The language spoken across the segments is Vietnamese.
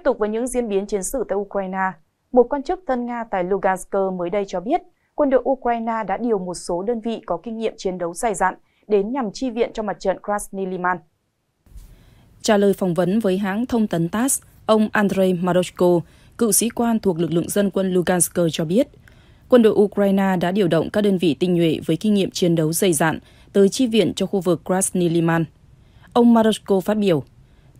Tiếp tục với những diễn biến chiến sự tại Ukraine, một quan chức thân Nga tại Lugansk mới đây cho biết quân đội Ukraine đã điều một số đơn vị có kinh nghiệm chiến đấu dày dặn đến nhằm chi viện cho mặt trận Krasny Liman. Trả lời phỏng vấn với hãng thông tấn TASS, ông Andrei Maroshko, cựu sĩ quan thuộc lực lượng dân quân Lugansk cho biết, quân đội Ukraine đã điều động các đơn vị tinh nhuệ với kinh nghiệm chiến đấu dày dặn tới chi viện cho khu vực Krasny Liman. Ông Maroshko phát biểu,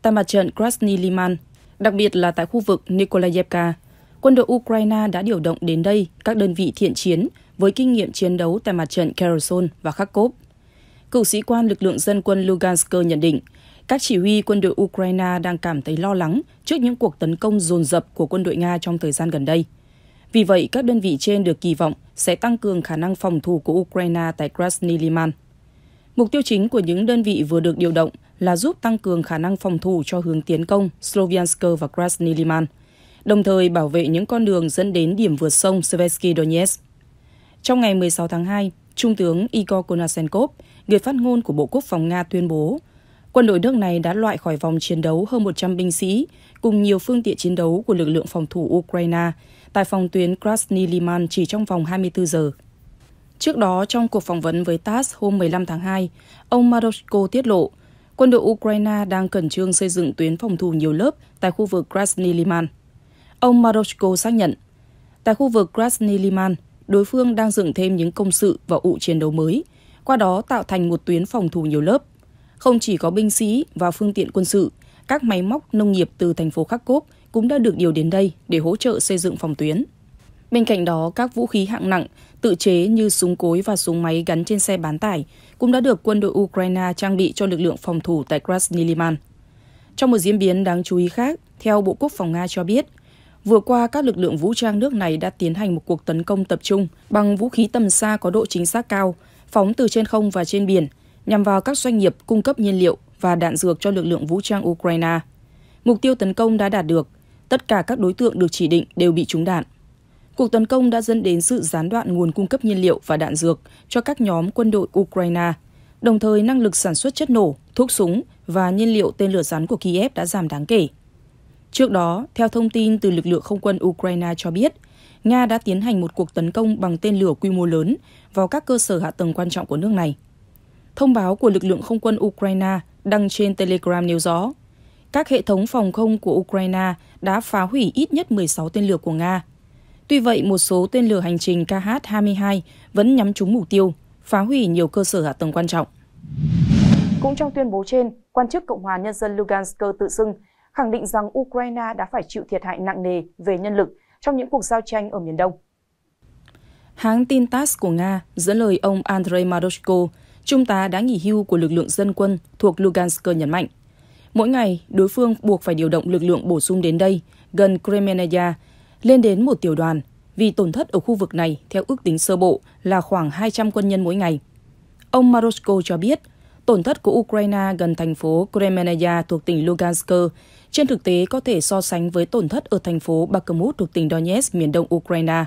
tại mặt trận Krasny Liman, đặc biệt là tại khu vực Nikolaevka. Quân đội Ukraine đã điều động đến đây các đơn vị thiện chiến với kinh nghiệm chiến đấu tại mặt trận Kherson và Kharkov. Cựu sĩ quan lực lượng dân quân Lugansk nhận định, các chỉ huy quân đội Ukraine đang cảm thấy lo lắng trước những cuộc tấn công dồn dập của quân đội Nga trong thời gian gần đây. Vì vậy, các đơn vị trên được kỳ vọng sẽ tăng cường khả năng phòng thủ của Ukraine tại Krasny Liman. Mục tiêu chính của những đơn vị vừa được điều động là giúp tăng cường khả năng phòng thủ cho hướng tiến công Sloviansk và Krasny Liman, đồng thời bảo vệ những con đường dẫn đến điểm vượt sông Svesky Donetsk. Trong ngày 16 tháng 2, Trung tướng Igor Konasenkov, người phát ngôn của Bộ Quốc phòng Nga tuyên bố, quân đội nước này đã loại khỏi vòng chiến đấu hơn 100 binh sĩ cùng nhiều phương tiện chiến đấu của lực lượng phòng thủ Ukraine tại phòng tuyến Krasny Liman chỉ trong vòng 24 giờ. Trước đó, trong cuộc phỏng vấn với TASS hôm 15 tháng 2, ông Maroshko tiết lộ quân đội Ukraine đang khẩn trương xây dựng tuyến phòng thủ nhiều lớp tại khu vực Krasny Liman. Ông Maroshko xác nhận, tại khu vực Krasny Liman, đối phương đang dựng thêm những công sự và ụ chiến đấu mới, qua đó tạo thành một tuyến phòng thủ nhiều lớp. Không chỉ có binh sĩ và phương tiện quân sự, các máy móc nông nghiệp từ thành phố Kharkov cũng đã được điều đến đây để hỗ trợ xây dựng phòng tuyến. Bên cạnh đó, các vũ khí hạng nặng tự chế như súng cối và súng máy gắn trên xe bán tải cũng đã được quân đội Ukraine trang bị cho lực lượng phòng thủ tại Krasny Liman. Trong một diễn biến đáng chú ý khác, theo Bộ Quốc phòng Nga cho biết, vừa qua các lực lượng vũ trang nước này đã tiến hành một cuộc tấn công tập trung bằng vũ khí tầm xa có độ chính xác cao, phóng từ trên không và trên biển, nhằm vào các doanh nghiệp cung cấp nhiên liệu và đạn dược cho lực lượng vũ trang Ukraine. Mục tiêu tấn công đã đạt được, tất cả các đối tượng được chỉ định đều bị trúng đạn. Cuộc tấn công đã dẫn đến sự gián đoạn nguồn cung cấp nhiên liệu và đạn dược cho các nhóm quân đội Ukraine, đồng thời năng lực sản xuất chất nổ, thuốc súng và nhiên liệu tên lửa rắn của Kiev đã giảm đáng kể. Trước đó, theo thông tin từ lực lượng không quân Ukraine cho biết, Nga đã tiến hành một cuộc tấn công bằng tên lửa quy mô lớn vào các cơ sở hạ tầng quan trọng của nước này. Thông báo của lực lượng không quân Ukraine đăng trên Telegram nêu rõ, các hệ thống phòng không của Ukraine đã phá hủy ít nhất 16 tên lửa của Nga Tuy vậy, một số tên lửa hành trình KH-22 vẫn nhắm trúng mục tiêu, phá hủy nhiều cơ sở hạ tầng quan trọng. Cũng trong tuyên bố trên, quan chức Cộng hòa Nhân dân Lugansk tự xưng khẳng định rằng Ukraine đã phải chịu thiệt hại nặng nề về nhân lực trong những cuộc giao tranh ở miền Đông. Hãng tin TASS của Nga dẫn lời ông Andrei Maroshko, trung tá đã nghỉ hưu của lực lượng dân quân thuộc Lugansk nhấn mạnh. Mỗi ngày, đối phương buộc phải điều động lực lượng bổ sung đến đây, gần Kremenaya, lên đến một tiểu đoàn vì tổn thất ở khu vực này theo ước tính sơ bộ là khoảng 200 quân nhân mỗi ngày. Ông Marosko cho biết, tổn thất của Ukraine gần thành phố Kremenaya thuộc tỉnh Lugansk trên thực tế có thể so sánh với tổn thất ở thành phố Bakhmut thuộc tỉnh Donetsk miền đông Ukraine.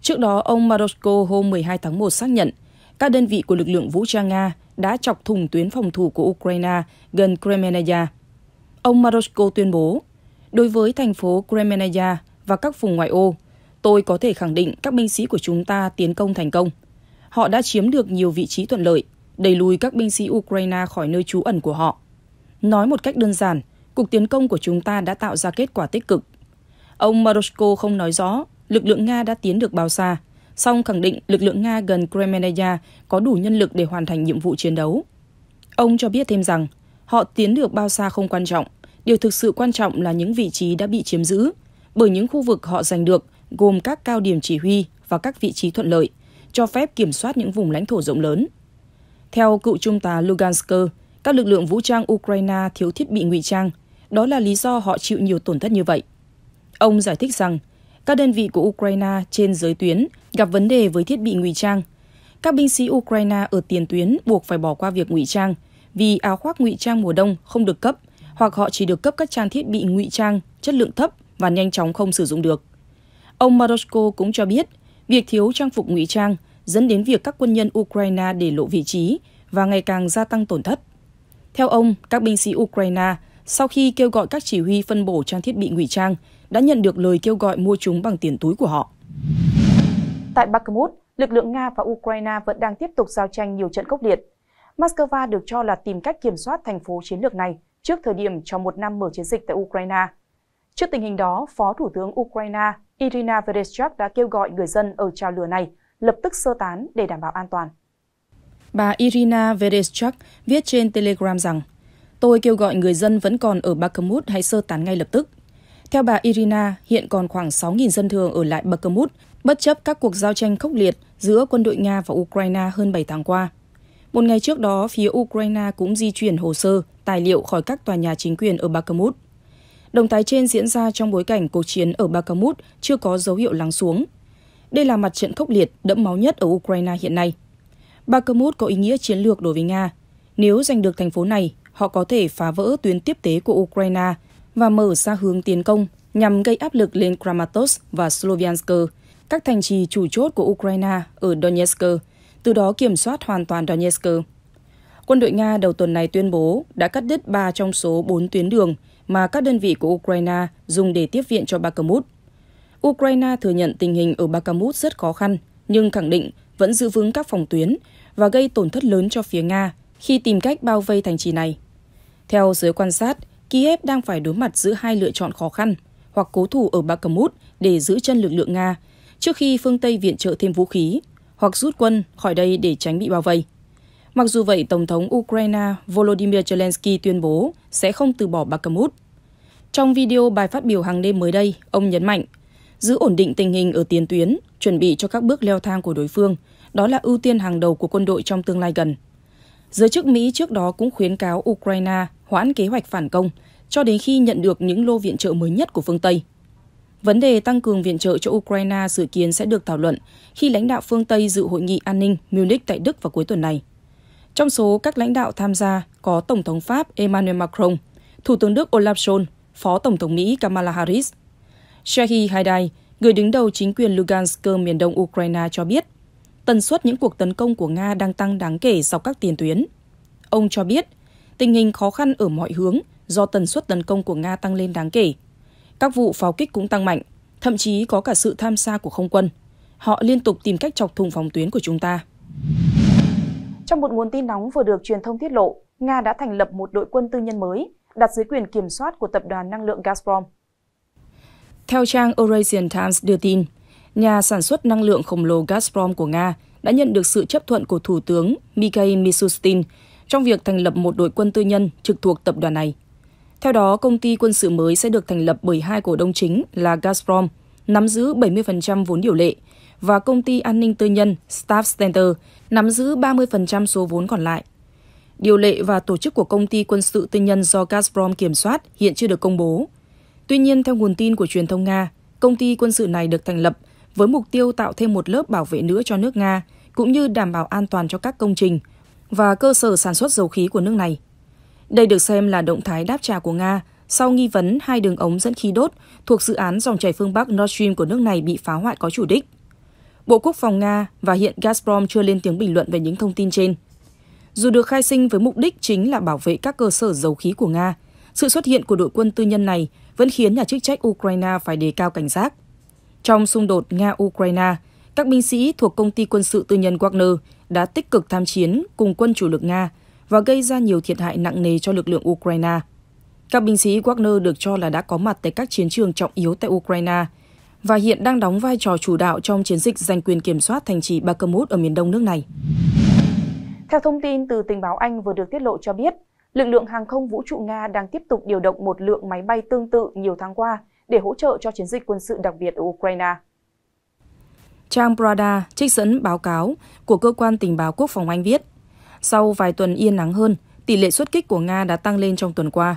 Trước đó, ông Marosko hôm 12 tháng 1 xác nhận các đơn vị của lực lượng vũ trang Nga đã chọc thùng tuyến phòng thủ của Ukraine gần Kremenaya. Ông Marosko tuyên bố, đối với thành phố Kremenaya, và các vùng ngoại ô, tôi có thể khẳng định các binh sĩ của chúng ta tiến công thành công. Họ đã chiếm được nhiều vị trí thuận lợi, đẩy lùi các binh sĩ Ukraine khỏi nơi trú ẩn của họ. Nói một cách đơn giản, cuộc tiến công của chúng ta đã tạo ra kết quả tích cực. Ông Maroshko không nói rõ lực lượng Nga đã tiến được bao xa, song khẳng định lực lượng Nga gần Kremenaya có đủ nhân lực để hoàn thành nhiệm vụ chiến đấu. Ông cho biết thêm rằng, họ tiến được bao xa không quan trọng, điều thực sự quan trọng là những vị trí đã bị chiếm giữ bởi những khu vực họ giành được gồm các cao điểm chỉ huy và các vị trí thuận lợi, cho phép kiểm soát những vùng lãnh thổ rộng lớn. Theo cựu trung tá Lugansk, các lực lượng vũ trang Ukraine thiếu thiết bị ngụy trang, đó là lý do họ chịu nhiều tổn thất như vậy. Ông giải thích rằng, các đơn vị của Ukraine trên giới tuyến gặp vấn đề với thiết bị ngụy trang. Các binh sĩ Ukraine ở tiền tuyến buộc phải bỏ qua việc ngụy trang vì áo khoác ngụy trang mùa đông không được cấp hoặc họ chỉ được cấp các trang thiết bị ngụy trang chất lượng thấp và nhanh chóng không sử dụng được. Ông Marosko cũng cho biết, việc thiếu trang phục ngụy trang dẫn đến việc các quân nhân Ukraine để lộ vị trí và ngày càng gia tăng tổn thất. Theo ông, các binh sĩ Ukraine sau khi kêu gọi các chỉ huy phân bổ trang thiết bị ngụy trang đã nhận được lời kêu gọi mua chúng bằng tiền túi của họ. Tại Bakhmut, lực lượng Nga và Ukraine vẫn đang tiếp tục giao tranh nhiều trận khốc liệt. Moscow được cho là tìm cách kiểm soát thành phố chiến lược này trước thời điểm cho một năm mở chiến dịch tại Ukraine. Trước tình hình đó, Phó Thủ tướng Ukraine Irina Vereshchuk đã kêu gọi người dân ở trào lửa này lập tức sơ tán để đảm bảo an toàn. Bà Irina Vereshchuk viết trên Telegram rằng, Tôi kêu gọi người dân vẫn còn ở Bakhmut hãy sơ tán ngay lập tức. Theo bà Irina, hiện còn khoảng 6.000 dân thường ở lại Bakhmut, bất chấp các cuộc giao tranh khốc liệt giữa quân đội Nga và Ukraine hơn 7 tháng qua. Một ngày trước đó, phía Ukraine cũng di chuyển hồ sơ, tài liệu khỏi các tòa nhà chính quyền ở Bakhmut. Động thái trên diễn ra trong bối cảnh cuộc chiến ở Bakhmut chưa có dấu hiệu lắng xuống. Đây là mặt trận khốc liệt, đẫm máu nhất ở Ukraine hiện nay. Bakhmut có ý nghĩa chiến lược đối với Nga. Nếu giành được thành phố này, họ có thể phá vỡ tuyến tiếp tế của Ukraine và mở ra hướng tiến công nhằm gây áp lực lên Kramatorsk và Sloviansk, các thành trì chủ chốt của Ukraine ở Donetsk, từ đó kiểm soát hoàn toàn Donetsk. Quân đội Nga đầu tuần này tuyên bố đã cắt đứt 3 trong số 4 tuyến đường mà các đơn vị của Ukraine dùng để tiếp viện cho Bakhmut. Ukraine thừa nhận tình hình ở Bakhmut rất khó khăn, nhưng khẳng định vẫn giữ vững các phòng tuyến và gây tổn thất lớn cho phía Nga khi tìm cách bao vây thành trì này. Theo giới quan sát, Kiev đang phải đối mặt giữa hai lựa chọn khó khăn, hoặc cố thủ ở Bakhmut để giữ chân lực lượng Nga trước khi phương Tây viện trợ thêm vũ khí, hoặc rút quân khỏi đây để tránh bị bao vây. Mặc dù vậy, Tổng thống Ukraine Volodymyr Zelensky tuyên bố sẽ không từ bỏ Bakhmut trong video bài phát biểu hàng đêm mới đây, ông nhấn mạnh, giữ ổn định tình hình ở tiền tuyến, chuẩn bị cho các bước leo thang của đối phương, đó là ưu tiên hàng đầu của quân đội trong tương lai gần. Giới chức Mỹ trước đó cũng khuyến cáo Ukraine hoãn kế hoạch phản công cho đến khi nhận được những lô viện trợ mới nhất của phương Tây. Vấn đề tăng cường viện trợ cho Ukraine dự kiến sẽ được thảo luận khi lãnh đạo phương Tây dự hội nghị an ninh Munich tại Đức vào cuối tuần này. Trong số các lãnh đạo tham gia có Tổng thống Pháp Emmanuel Macron, Thủ tướng Đức Olaf Scholz, Phó Tổng thống Mỹ Kamala Harris. Shahi Haidai, người đứng đầu chính quyền Lugansk miền đông Ukraine cho biết, tần suất những cuộc tấn công của Nga đang tăng đáng kể dọc các tiền tuyến. Ông cho biết, tình hình khó khăn ở mọi hướng do tần suất tấn công của Nga tăng lên đáng kể. Các vụ pháo kích cũng tăng mạnh, thậm chí có cả sự tham gia của không quân. Họ liên tục tìm cách chọc thùng phòng tuyến của chúng ta. Trong một nguồn tin nóng vừa được truyền thông tiết lộ, Nga đã thành lập một đội quân tư nhân mới đặt dưới quyền kiểm soát của tập đoàn năng lượng Gazprom. Theo trang Eurasian Times đưa tin, nhà sản xuất năng lượng khổng lồ Gazprom của Nga đã nhận được sự chấp thuận của Thủ tướng Mikhail Mishustin trong việc thành lập một đội quân tư nhân trực thuộc tập đoàn này. Theo đó, công ty quân sự mới sẽ được thành lập bởi hai cổ đông chính là Gazprom, nắm giữ 70% vốn điều lệ, và công ty an ninh tư nhân Staff Center, nắm giữ 30% số vốn còn lại điều lệ và tổ chức của công ty quân sự tư nhân do Gazprom kiểm soát hiện chưa được công bố. Tuy nhiên, theo nguồn tin của truyền thông Nga, công ty quân sự này được thành lập với mục tiêu tạo thêm một lớp bảo vệ nữa cho nước Nga, cũng như đảm bảo an toàn cho các công trình và cơ sở sản xuất dầu khí của nước này. Đây được xem là động thái đáp trả của Nga sau nghi vấn hai đường ống dẫn khí đốt thuộc dự án dòng chảy phương Bắc Nord Stream của nước này bị phá hoại có chủ đích. Bộ Quốc phòng Nga và hiện Gazprom chưa lên tiếng bình luận về những thông tin trên. Dù được khai sinh với mục đích chính là bảo vệ các cơ sở dầu khí của Nga, sự xuất hiện của đội quân tư nhân này vẫn khiến nhà chức trách Ukraine phải đề cao cảnh giác. Trong xung đột Nga-Ukraine, các binh sĩ thuộc công ty quân sự tư nhân Wagner đã tích cực tham chiến cùng quân chủ lực Nga và gây ra nhiều thiệt hại nặng nề cho lực lượng Ukraine. Các binh sĩ Wagner được cho là đã có mặt tại các chiến trường trọng yếu tại Ukraine và hiện đang đóng vai trò chủ đạo trong chiến dịch giành quyền kiểm soát thành trì Bakhmut ở miền đông nước này. Theo thông tin từ tình báo Anh vừa được tiết lộ cho biết, lực lượng hàng không vũ trụ Nga đang tiếp tục điều động một lượng máy bay tương tự nhiều tháng qua để hỗ trợ cho chiến dịch quân sự đặc biệt ở Ukraine. Trang Prada trích dẫn báo cáo của cơ quan tình báo quốc phòng Anh viết, sau vài tuần yên nắng hơn, tỷ lệ xuất kích của Nga đã tăng lên trong tuần qua.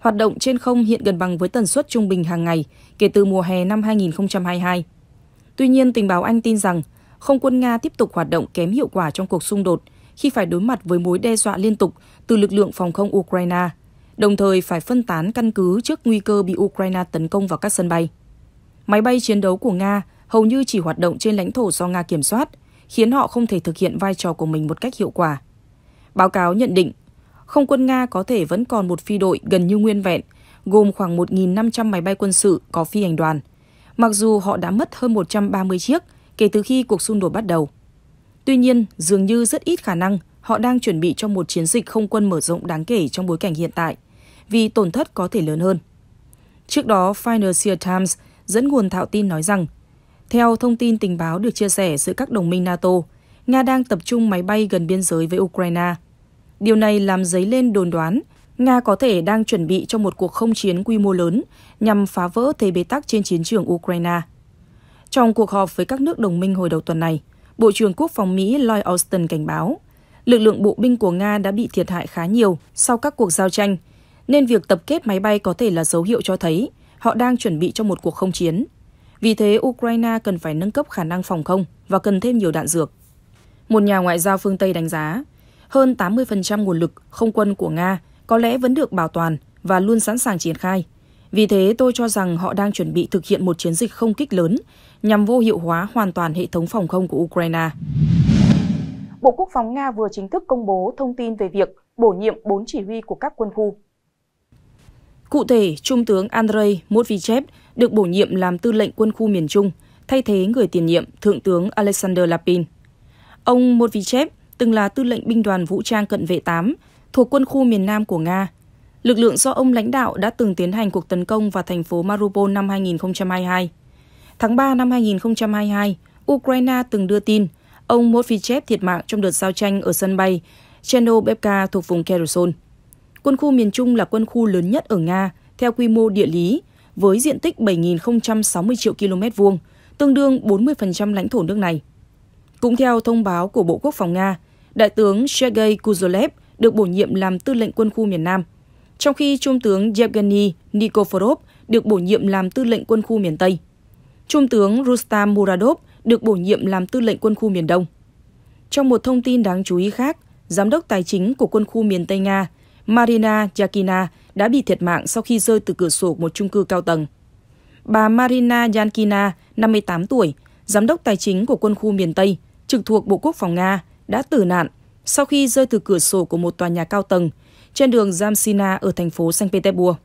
Hoạt động trên không hiện gần bằng với tần suất trung bình hàng ngày kể từ mùa hè năm 2022. Tuy nhiên, tình báo Anh tin rằng không quân Nga tiếp tục hoạt động kém hiệu quả trong cuộc xung đột khi phải đối mặt với mối đe dọa liên tục từ lực lượng phòng không Ukraine, đồng thời phải phân tán căn cứ trước nguy cơ bị Ukraine tấn công vào các sân bay. Máy bay chiến đấu của Nga hầu như chỉ hoạt động trên lãnh thổ do Nga kiểm soát, khiến họ không thể thực hiện vai trò của mình một cách hiệu quả. Báo cáo nhận định, không quân Nga có thể vẫn còn một phi đội gần như nguyên vẹn, gồm khoảng 1.500 máy bay quân sự có phi hành đoàn, mặc dù họ đã mất hơn 130 chiếc kể từ khi cuộc xung đột bắt đầu. Tuy nhiên, dường như rất ít khả năng họ đang chuẩn bị cho một chiến dịch không quân mở rộng đáng kể trong bối cảnh hiện tại, vì tổn thất có thể lớn hơn. Trước đó, Financial Times dẫn nguồn thạo tin nói rằng, theo thông tin tình báo được chia sẻ giữa các đồng minh NATO, Nga đang tập trung máy bay gần biên giới với Ukraine. Điều này làm dấy lên đồn đoán Nga có thể đang chuẩn bị cho một cuộc không chiến quy mô lớn nhằm phá vỡ thế bế tắc trên chiến trường Ukraine. Trong cuộc họp với các nước đồng minh hồi đầu tuần này, Bộ trưởng Quốc phòng Mỹ Lloyd Austin cảnh báo, lực lượng bộ binh của Nga đã bị thiệt hại khá nhiều sau các cuộc giao tranh, nên việc tập kết máy bay có thể là dấu hiệu cho thấy họ đang chuẩn bị cho một cuộc không chiến. Vì thế, Ukraine cần phải nâng cấp khả năng phòng không và cần thêm nhiều đạn dược. Một nhà ngoại giao phương Tây đánh giá, hơn 80% nguồn lực không quân của Nga có lẽ vẫn được bảo toàn và luôn sẵn sàng triển khai. Vì thế tôi cho rằng họ đang chuẩn bị thực hiện một chiến dịch không kích lớn nhằm vô hiệu hóa hoàn toàn hệ thống phòng không của Ukraine. Bộ Quốc phòng Nga vừa chính thức công bố thông tin về việc bổ nhiệm 4 chỉ huy của các quân khu. Cụ thể, Trung tướng Andrei Motvichev được bổ nhiệm làm tư lệnh quân khu miền Trung, thay thế người tiền nhiệm Thượng tướng Alexander Lapin. Ông Motvichev từng là tư lệnh binh đoàn vũ trang cận vệ 8 thuộc quân khu miền Nam của Nga lực lượng do ông lãnh đạo đã từng tiến hành cuộc tấn công vào thành phố Mariupol năm 2022. Tháng 3 năm 2022, Ukraine từng đưa tin ông Motvichev thiệt mạng trong đợt giao tranh ở sân bay Chernobevka thuộc vùng Kherson. Quân khu miền Trung là quân khu lớn nhất ở Nga theo quy mô địa lý với diện tích 7.060 triệu km vuông, tương đương 40% lãnh thổ nước này. Cũng theo thông báo của Bộ Quốc phòng Nga, Đại tướng Sergei Kuzolev được bổ nhiệm làm tư lệnh quân khu miền Nam – trong khi Trung tướng Yevgeny Nikoforov được bổ nhiệm làm tư lệnh quân khu miền Tây. Trung tướng Rustam Muradov được bổ nhiệm làm tư lệnh quân khu miền Đông. Trong một thông tin đáng chú ý khác, Giám đốc Tài chính của quân khu miền Tây Nga Marina Yakina đã bị thiệt mạng sau khi rơi từ cửa sổ một chung cư cao tầng. Bà Marina Yankina, 58 tuổi, giám đốc tài chính của quân khu miền Tây, trực thuộc Bộ Quốc phòng Nga, đã tử nạn sau khi rơi từ cửa sổ của một tòa nhà cao tầng trên đường Jamsina ở thành phố Saint Petersburg.